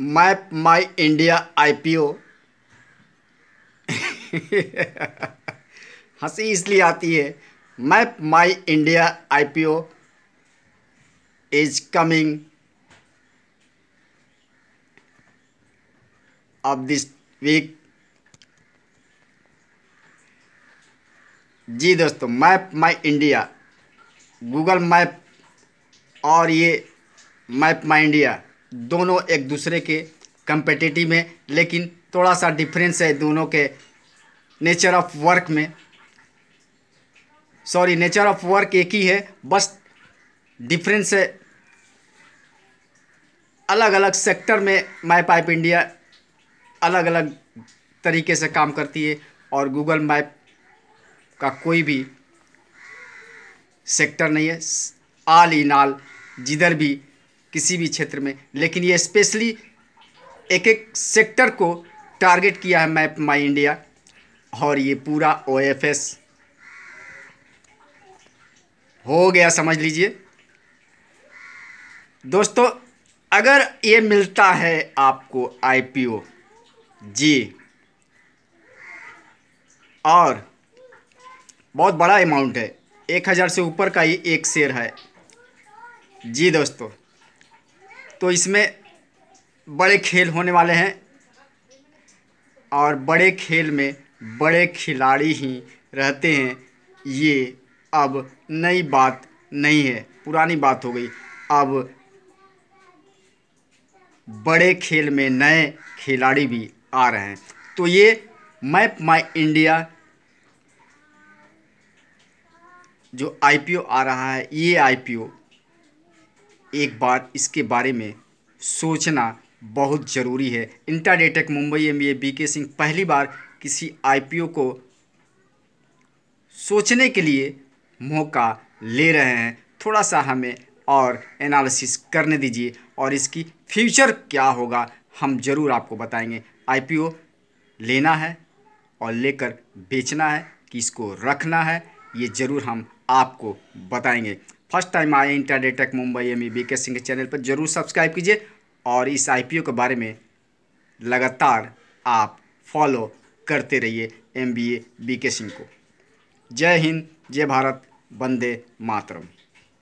map my India I P O हंसी इसलिए आती है map my India I P O is coming of this week जी दोस्तों map my India Google map और ये मैप माई इंडिया दोनों एक दूसरे के कंपेटिटिव हैं लेकिन थोड़ा सा डिफरेंस है दोनों के नेचर ऑफ वर्क में सॉरी नेचर ऑफ वर्क एक ही है बस डिफरेंस है अलग अलग सेक्टर में माई पाइप इंडिया अलग अलग तरीके से काम करती है और गूगल मैप का कोई भी सेक्टर नहीं है आल इन आल जिधर भी किसी भी क्षेत्र में लेकिन ये स्पेशली एक एक सेक्टर को टारगेट किया है मैप माई इंडिया और ये पूरा ओ हो गया समझ लीजिए दोस्तों अगर ये मिलता है आपको आईपीओ जी और बहुत बड़ा अमाउंट है एक हज़ार से ऊपर का ही एक शेयर है जी दोस्तों तो इसमें बड़े खेल होने वाले हैं और बड़े खेल में बड़े खिलाड़ी ही रहते हैं ये अब नई बात नहीं है पुरानी बात हो गई अब बड़े खेल में नए खिलाड़ी भी आ रहे हैं तो ये मैप माई इंडिया जो आईपीओ आ रहा है ये आईपीओ एक बार इसके बारे में सोचना बहुत ज़रूरी है intraday Mumbai M A B K Singh पहली बार किसी आईपीओ को सोचने के लिए मौका ले रहे हैं थोड़ा सा हमें और एनालिसिस करने दीजिए और इसकी फ्यूचर क्या होगा हम ज़रूर आपको बताएंगे आईपीओ लेना है और लेकर बेचना है कि इसको रखना है ये ज़रूर हम आपको बताएंगे फर्स्ट टाइम आए intraday Mumbai M B K Singh के चैनल पर जरूर सब्सक्राइब कीजिए और इस आईपीओ के बारे में लगातार आप फॉलो करते रहिए एम बी के सिंह को जय हिंद जय भारत वंदे मातरम